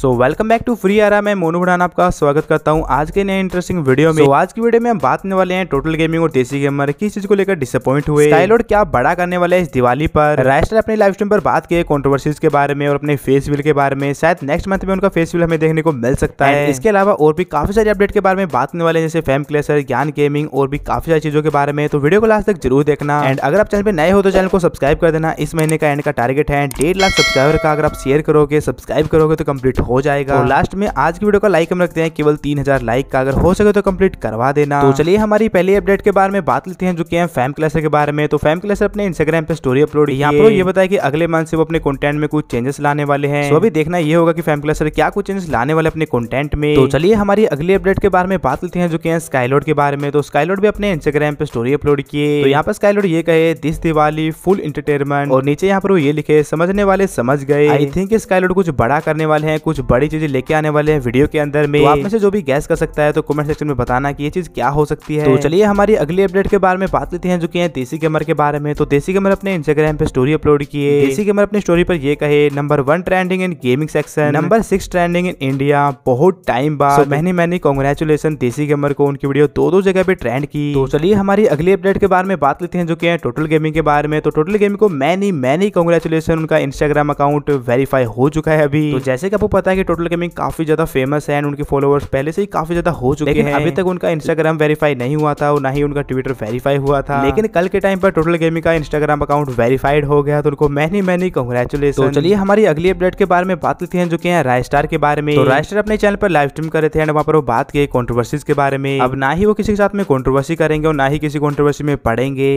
So welcome back to free आरा मैं मोनू भड़ान आपका स्वागत करता हूँ आज के नए इंटरेस्टिंग वीडियो में so, आज की वीडियो में हम बात करने वाले हैं टोटल गेमिंग और देसी गेमर किस चीज को लेकर डिसअपॉइंट हुए स्टाइल क्या बड़ा करने वाले इस दिवाली पर रायस्टर अपने लाइफ स्ट्रीम पर बात किए कॉन्ट्रोवर्सीज के बारे में और अपने फेस बिल के बारे में शायद नेक्स्ट मंथ में उनका फेस बिल हमें देखने को मिल सकता है इसके अलावा और भी काफी सारी अपडेट के बारे में बात करने वाले जैसे फैम क्लेसर ज्ञान गेमिंग और भी काफी सारी चीजों के बारे में तो वीडियो को लास्ट तक जरूर देखना एंड अगर आप चैनल पर नए हो तो चैनल को सब्सक्राइब कर देना इस महीने का एंड का टारगेट है डेढ़ लाख सब्सक्राइबर का अगर आप शेयर करोगे सब्सक्राइब करोगे तो कम्प्लीट हो जाएगा तो लास्ट में आज की वीडियो का लाइक हम रखते हैं केवल तीन हजार लाइक का अगर हो सके तो कंप्लीट करवा देना तो चलिए हमारी पहली अपडेट के बारे में बात लेते हैं जो कि है फैम क्लेसर के बारे में तो फैम क्लेसर अपने इंस्टाग्राम पे स्टोरी अपलोड यहाँ पर ये बताया कि अगले मंथ से वो अपने कंटेंट में कुछ चेंजेस लाने वाले हैं तो अभी देखना ये होगा की फैम क्लेसर क्या कुछ चेंजेस लाने वाले अपने कॉन्टेंट में तो चलिए हमारी अगली अपडेट के बारे में बात लेते हैं जो कि है स्काईलोड के बारे में तो स्काईलोड भी अपने इंस्टाग्राम पे स्टोरी अपलोड किए तो यहाँ पर स्काईलोड ये कहे दिस दिवाली फुल इंटरटेनमेंट और नीचे यहाँ पर वो ये लिखे समझने वाले समझ गए आई थिंक स्काईलोड कुछ बड़ा करने वाले हैं कुछ कुछ बड़ी चीजें लेके आने वाले हैं वीडियो के अंदर में तो आप में से जो भी गैस कर सकता है तो कमेंट सेक्शन में बताना कि ये चीज क्या हो सकती तो है तो चलिए हमारी अगली अपडेट के बारे में बात लेते हैं जो की है देसी गेमर के बारे में तो देसी गेमर अपने इंस्टाग्राम पे स्टोरी अपलोड किए देसी गेमर अपनी स्टोरी पर ये कहे number one trending in gaming section number six trending in India बहुत टाइम बाद मैंने मैंने कॉन्ग्रेचुलेसन देसी गेमर को उनकी वीडियो दो दो जगह पे ट्रेंड की तो चलिए हमारी अगली अपडेट के बारे में बात लेते हैं जो की है टोटल गेमिंग के बारे में तो टोटल गेमिंग को मैनी मैनी कॉन्ग्रेचुलेसन उनका इंस्टाग्राम अकाउंट वेरीफाई हो चुका है अभी तो जैसे कि आपको पता है कि टोटल गेमिंग काफी ज्यादा फेमस है एंड उनके फॉलोअर्स पहले से ही काफी ज्यादा हो चुके हैं अभी तक उनका इंस्टाग्राम वेरीफाई नहीं हुआ था और ना ही उनका ट्विटर वेरीफाई हुआ था लेकिन कल के टाइम पर टोटल गेमिंग का इंस्टाग्राम अकाउंट वेरीफाइड हो गया तो उनको मैनी मैनी कंग्रेचुलेशन तो चलिए हमारी अगली अपडेट के बारे में बात लेते हैं जो की है स्टार के बारे में तो स्टार अपने चैनल पर लाइव स्ट्रीम कर रहे थे एंड वहाँ पर वो बात किए कॉन्ट्रोवर्सीज के बारे में अब ना ही वो किसी के साथ में कॉन्ट्रोवर्सी करेंगे और ना ही किसी कॉन्ट्रोवर्सी में पड़ेंगे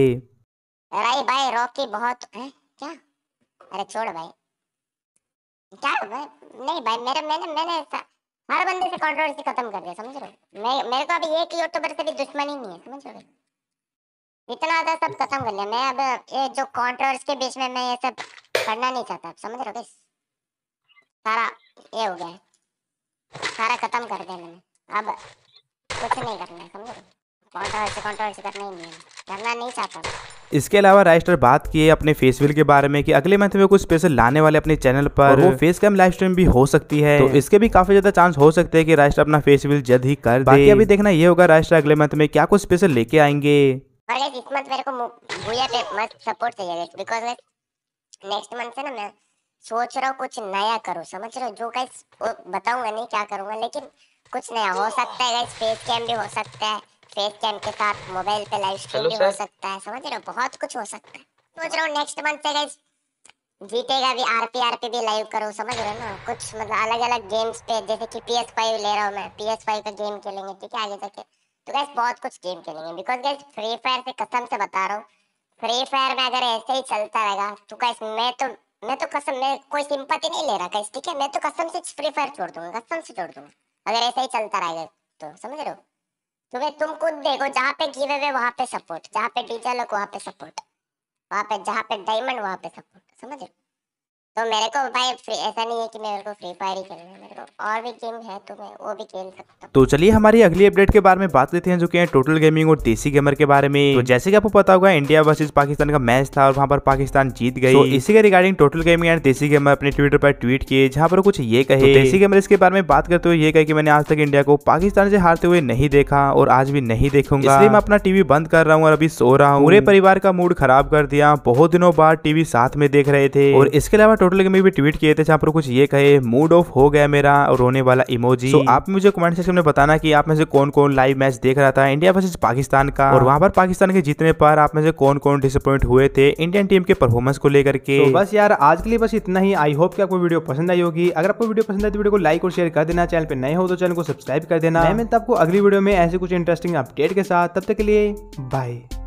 अरे भाई रॉकी बहुत है क्या अरे छोड़ भाई क्या मैं नहीं भाई मेरा मैंने मैंने हर बंदे से कंट्रोवर्सी खत्म कर दिया समझ रहे हो मैं मेरे को अभी एक यूट्यूबर से भी दुश्मनी नहीं है समझ रहे हो इतना था सब खत्म कर लिया मैं अब ये जो कंट्रोवर्स के बीच में मैं ये सब करना नहीं चाहता समझ रहे हो सारा ये हो गया सारा खत्म कर दिया मैंने अब कुछ नहीं करना है समझ रहे हो कंट्रोवर्सी कंट्रोवर्सी करना ही नहीं है करना नहीं चाहता इसके अलावा राइस्टर बात किए अपने फेस विल के बारे में कि अगले मंथ में कुछ स्पेशल लाने वाले अपने चैनल पर वो फेस कैम लाइव स्ट्रीम भी हो सकती है तो इसके भी काफी ज्यादा चांस हो सकते हैं कि राइस्टर अपना फेस विल जल्द ही कर बाकी अभी देखना ये होगा राइस्टर अगले मंथ में क्या कुछ स्पेशल लेके आएंगे सोच रहा हूँ कुछ नया करो समझ रहे हो जो गाइस बताऊंगा नहीं क्या करूंगा लेकिन कुछ नया हो सकता है गाइस फेस कैम भी हो सकता है फेस कैम के साथ मोबाइल पे लाइव स्ट्रीम भी हो सकता है समझ रहे हो बहुत कुछ हो सकता है सोच रहा हूँ नेक्स्ट मंथ से गाइस जीतेगा भी आरपी आरपी भी लाइव करो समझ रहे हो ना कुछ मतलब अलग अलग गेम्स पे जैसे कि पी एस फाइव ले रहा हूँ मैं पी एस फाइव का गेम खेलेंगे ठीक है आगे तक तो गैस बहुत कुछ गेम खेलेंगे बिकॉज गैस फ्री फायर से कसम से बता रहा हूँ फ्री फायर में अगर ऐसे ही चलता रहेगा तो गैस मैं तो मैं तो कसम मैं कोई सिंपति नहीं ले रहा गैस ठीक है मैं तो कसम से फ्री फायर छोड़ दूंगा कसम से छोड़ दूंगा अगर ऐसे ही चलता रहेगा तो समझ रहे हो क्योंकि तुम खुद देखो जहाँ पे गिव हुए वहाँ पे सपोर्ट जहाँ पे डीजल हो वहाँ पे सपोर्ट वहाँ पे जहाँ पे डायमंड वहाँ पे सपोर्ट समझ रहे तो मेरे को भाई ऐसा नहीं है कि मेरे को फ्री फायर ही खेलना है मेरे को और भी गेम है तो मैं वो भी खेल सकता हूँ तो चलिए हमारी अगली अपडेट के बारे में बात लेते हैं जो कि है टोटल गेमिंग और देसी गेमर के बारे में तो जैसे कि आपको पता होगा इंडिया वर्सेज पाकिस्तान का मैच था और वहाँ पर पाकिस्तान जीत गई तो इसी के regarding total gaming and Desi gamer अपने ट्विटर पर ट्वीट किए जहाँ पर कुछ ये कहे तो देसी गेमर इसके बारे में बात करते हुए ये कहे की मैंने आज तक इंडिया को पाकिस्तान से हारते हुए नहीं देखा और आज भी नहीं देखूंगा इसलिए मैं अपना टीवी बंद कर रहा हूँ और अभी सो रहा हूँ पूरे परिवार का मूड खराब कर दिया बहुत दिनों बाद टीवी साथ में देख रहे थे और इसके अलावा टोटल के में भी ट्वीट किए थे जहाँ पर कुछ ये कहे मूड ऑफ हो गया मेरा और रोने वाला इमोजी तो आप मुझे कमेंट सेक्शन में बताना कि आप में से कौन कौन लाइव मैच देख रहा था इंडिया वर्सेज पाकिस्तान का और वहाँ पर पाकिस्तान के जीतने पर आप में से कौन कौन डिसअपॉइंट हुए थे इंडियन टीम के परफॉर्मेंस को लेकर के तो बस यार आज के लिए बस इतना ही आई होप की आपको वीडियो पसंद आई होगी अगर आपको वीडियो पसंद आए तो वीडियो को लाइक और शेयर कर देना चैनल पर नए हो तो चैनल को सब्सक्राइब कर देना हाँ। मैं आपको अगली वीडियो में ऐसे कुछ इंटरेस्टिंग अपडेट के साथ तब तक के लिए बाय